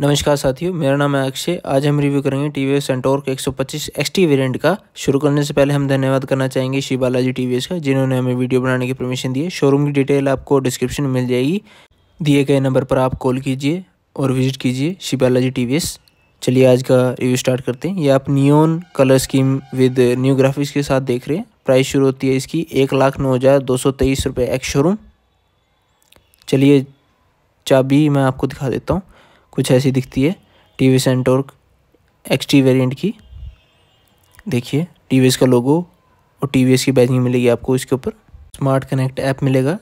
नमस्कार साथियों मेरा नाम है अक्षय आज हम रिव्यू करेंगे टी वी एस सेंटोर के एक सौ पच्चीस एक्स टी वेरियंट का शुरू करने से पहले हम धन्यवाद करना चाहेंगे Shri Balaji T V S का जिन्होंने हमें वीडियो बनाने की परमिशन दी है शोरूम की डिटेल आपको डिस्क्रिप्शन में मिल जाएगी दिए गए नंबर पर आप कॉल कीजिए और विजिट कीजिए Shri Balaji T V S चलिए आज का रिव्यू स्टार्ट करते हैं ये आप neon colour scheme with new graphics के साथ देख रहे हैं प्राइस शुरू होती है इसकी एक लाख नौ हज़ार दो सौ तेईस रुपये एक्स शोरूम चलिए चाबी मैं आपको दिखा देता हूँ कुछ ऐसी दिखती है T V NTorq X T variant की देखिए टी वी एस का लोगो और टी वी एस की बैजिंग मिलेगी आपको इसके ऊपर स्मार्ट कनेक्ट ऐप मिलेगा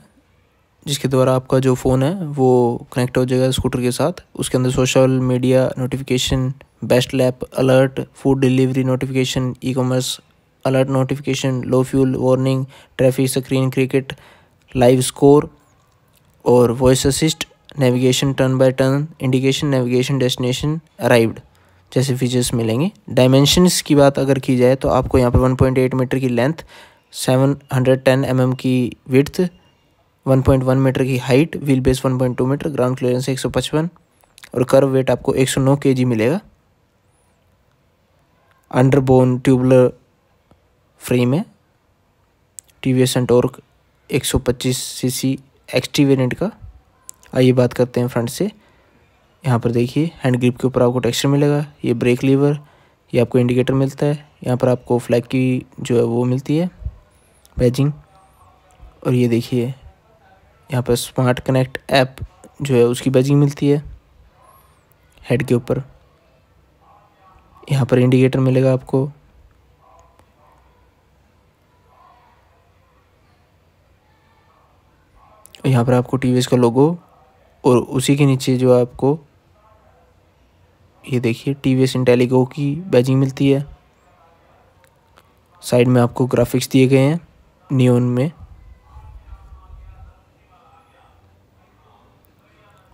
जिसके द्वारा आपका जो फ़ोन है वो कनेक्ट हो जाएगा स्कूटर के साथ उसके अंदर social media notification best lap alert food delivery notification e commerce alert notification low fuel warning traffic screen cricket live score और voice assist navigation turn by turn indication navigation destination arrived जैसे features मिलेंगे dimensions की बात अगर की जाए तो आपको यहाँ पर 1.8 मीटर की लेंथ 710 mm की विड्थ 1.1 मीटर की height wheel base 1.2 metre ground clearance 155 और कर्व वेट आपको 109 केजी मिलेगा अंडरबोन ट्यूबलर फ्रेम है T V S NTorq एक सौ पच्चीस सी सी एक्सटी वेरियंट का आइए बात करते हैं फ्रंट से यहाँ पर देखिए हैंड ग्रिप के ऊपर आपको टेक्सचर मिलेगा ये ब्रेक लीवर ये आपको इंडिकेटर मिलता है यहाँ पर आपको फ्लैग की जो है वो मिलती है बैजिंग और ये देखिए यहाँ पर स्मार्ट कनेक्ट ऐप जो है उसकी बैजिंग मिलती है हेड के ऊपर यहाँ पर इंडिकेटर मिलेगा आपको यहाँ पर आपको टी का लोगो और उसी के नीचे जो आपको ये देखिए टी वी एस इंटेलिगो की बैजिंग मिलती है साइड में आपको ग्राफिक्स दिए गए हैं नियोन में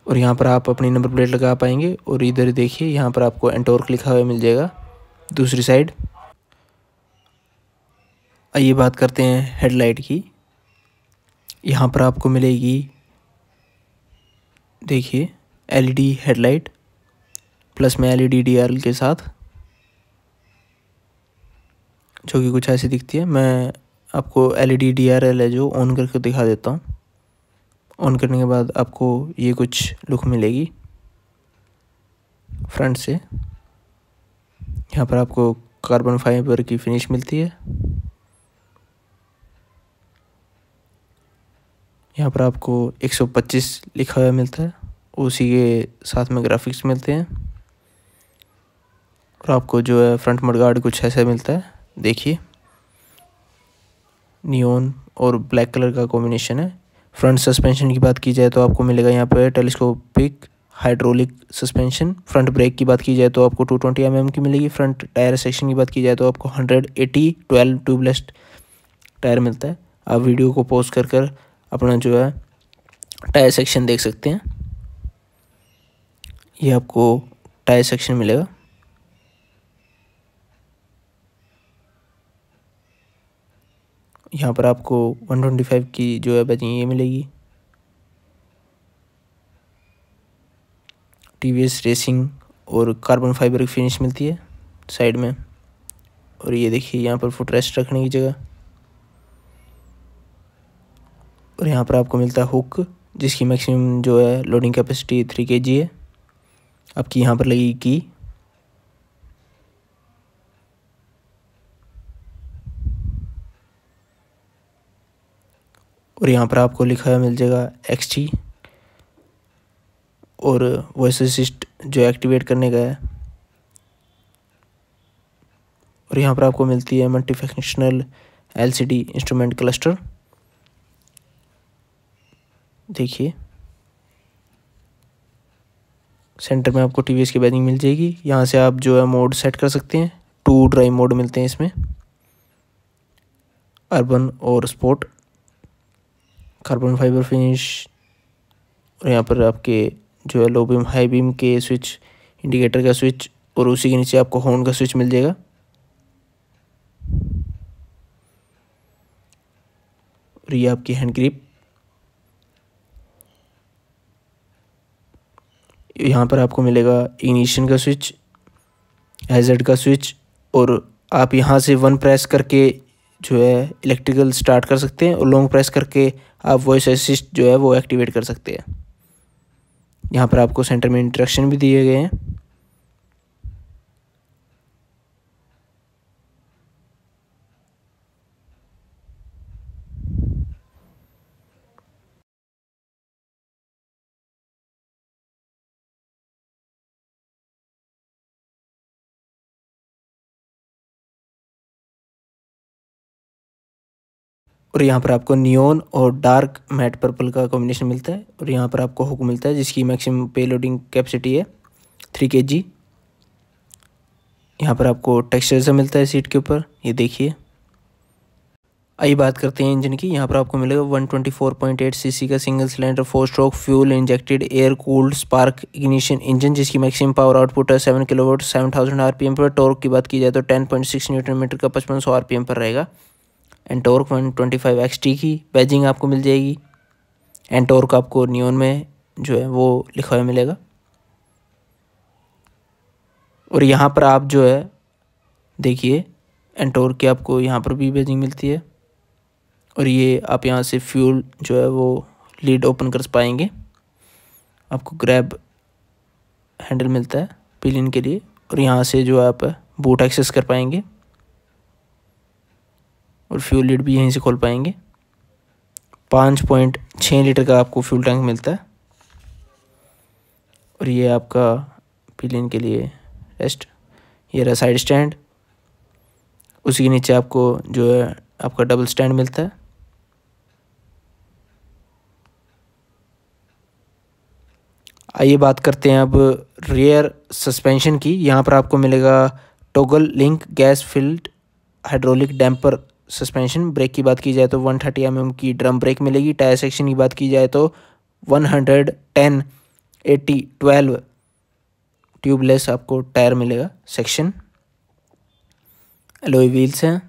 और यहाँ पर आप अपनी नंबर प्लेट लगा पाएंगे और इधर देखिए यहाँ पर आपको एंटोर्क लिखा हुआ मिल जाएगा दूसरी साइड आइए बात करते हैं हेडलाइट की यहाँ पर आपको मिलेगी देखिए एलईडी हेडलाइट प्लस में एलईडी डीआरएल के साथ जो कि कुछ ऐसी दिखती है मैं आपको एलईडी डीआरएल e है जो ऑन करके दिखा देता हूँ ऑन करने के बाद आपको ये कुछ लुक मिलेगी फ्रंट से यहाँ पर आपको कार्बन फाइबर की फिनिश मिलती है यहाँ पर आपको 125 लिखा हुआ मिलता है उसी के साथ में ग्राफिक्स मिलते हैं और आपको जो है फ्रंट मडगार्ड कुछ ऐसा मिलता है देखिए नियोन और ब्लैक कलर का कॉम्बिनेशन है फ्रंट सस्पेंशन की बात की जाए तो आपको मिलेगा यहाँ पर telescopic hydraulic suspension front brake की बात की जाए तो आपको 220 ट्वेंटी mm की मिलेगी फ्रंट टायर सेक्शन की बात की जाए तो आपको 180 12 ट्यूबलेस टायर मिलता है आप वीडियो को पॉज कर कर अपना जो है टायर सेक्शन देख सकते हैं ये आपको टायर सेक्शन मिलेगा यहाँ पर आपको 125 की जो है बैचिंग ये मिलेगी टी रेसिंग और कार्बन फाइबर की फिनिश मिलती है साइड में और ये देखिए यहाँ पर फुटरेस्ट रखने की जगह और यहाँ पर आपको मिलता है हुक जिसकी मैक्सिमम जो है लोडिंग कैपेसिटी थ्री के है आपकी यहाँ पर लगी की और यहाँ पर आपको लिखा है मिल जाएगा एक्स टी और वॉइस असिस्ट जो एक्टिवेट करने का है और यहाँ पर आपको मिलती है multi functional LCD instrument cluster देखिए सेंटर में आपको टी की बैजिंग मिल जाएगी यहाँ से आप जो है मोड सेट कर सकते हैं टू ड्राइव मोड मिलते हैं इसमें अर्बन और स्पोर्ट कार्बन फाइबर फिनिश और यहाँ पर आपके जो है लो बीम हाई बीम के स्विच इंडिकेटर का स्विच और उसी के नीचे आपको हॉर्न का स्विच मिल जाएगा और ये आपकी हैंड ग्रिप यहाँ पर आपको मिलेगा इग्निशन का स्विच हैजर्ड का स्विच और आप यहाँ से वन प्रेस करके जो है इलेक्ट्रिकल स्टार्ट कर सकते हैं और लॉन्ग प्रेस करके आप वॉइस असिस्ट जो है वो एक्टिवेट कर सकते हैं यहाँ पर आपको सेंटर में इंट्रक्शन भी दिए गए हैं और यहाँ पर आपको नियोन और डार्क मैट पर्पल का कॉम्बिनेशन मिलता है और यहाँ पर आपको हुक मिलता है जिसकी मैक्सिमम पे लोडिंग कैपेसिटी है थ्री के जी यहाँ पर आपको टेक्सचर से मिलता है सीट के ऊपर ये देखिए आइए बात करते हैं इंजन की यहाँ पर आपको मिलेगा 124.8 सीसी का single cylinder four stroke fuel injected air cooled spark ignition engine जिसकी मैक्सिमम पावर आउटपुट है 7 किलोवाट 7000 आरपीएम पर टॉर्क की बात की जाए तो 10.6 न्यूटन मीटर का 5500 आरपीएम पर रहेगा and torque one twenty five X T की बैजिंग आपको मिल जाएगी एंड टॉर्क आपको न्योन में जो है वो लिखा हुआ मिलेगा और यहाँ पर आप जो है देखिए एंटोर की आपको यहाँ पर भी बैजिंग मिलती है और ये आप यहाँ से फ्यूल जो है वो लीड ओपन कर पाएंगे आपको ग्रैब हैंडल मिलता है पिलिन के लिए और यहाँ से जो आप बूट एक्सेस कर पाएंगे और फ्यूल लिड भी यहीं से खोल पाएंगे पाँच पॉइंट छः लीटर का आपको फ्यूल टैंक मिलता है और ये आपका पिलियन के लिए रेस्ट ये रहा साइड स्टैंड उसी के नीचे आपको जो है आपका डबल स्टैंड मिलता है आइए बात करते हैं अब रियर सस्पेंशन की यहाँ पर आपको मिलेगा toggle link gas filled hydraulic damper suspension brake की बात की जाए तो वन थर्टी एम की ड्रम ब्रेक मिलेगी टायर सेक्शन की बात की जाए तो one hundred ten eighty twelve tubeless आपको टायर मिलेगा सेक्शन एलोई व्हील्स हैं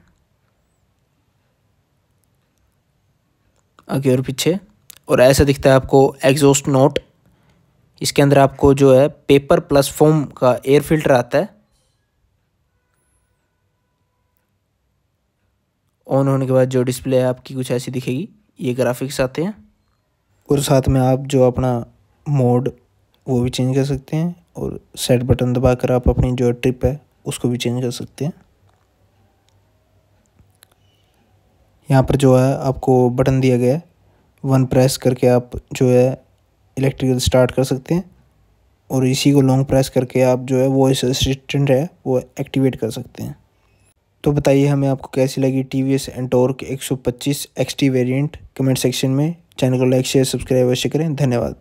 आगे और पीछे और ऐसा दिखता है आपको एग्जॉस्ट नोट इसके अंदर आपको जो है पेपर प्लस फोम का एयर फिल्टर आता है ऑन होने के बाद जो डिस्प्ले है आपकी कुछ ऐसी दिखेगी ये ग्राफिक्स आते हैं और साथ में आप जो अपना मोड वो भी चेंज कर सकते हैं और सेट बटन दबा कर आप अपनी जो ट्रिप है उसको भी चेंज कर सकते हैं यहाँ पर जो है आपको बटन दिया गया है वन प्रेस करके आप जो है इलेक्ट्रिकल स्टार्ट कर सकते हैं और इसी को लॉन्ग प्रेस करके आप जो है वॉइस असिस्टेंट है वो एक्टिवेट कर सकते हैं तो बताइए हमें आपको कैसी लगी टी वी एस एंटोर्क एक सौ पच्चीस X T variant comment section में चैनल को लाइक शेयर सब्सक्राइब अवश्य करें धन्यवाद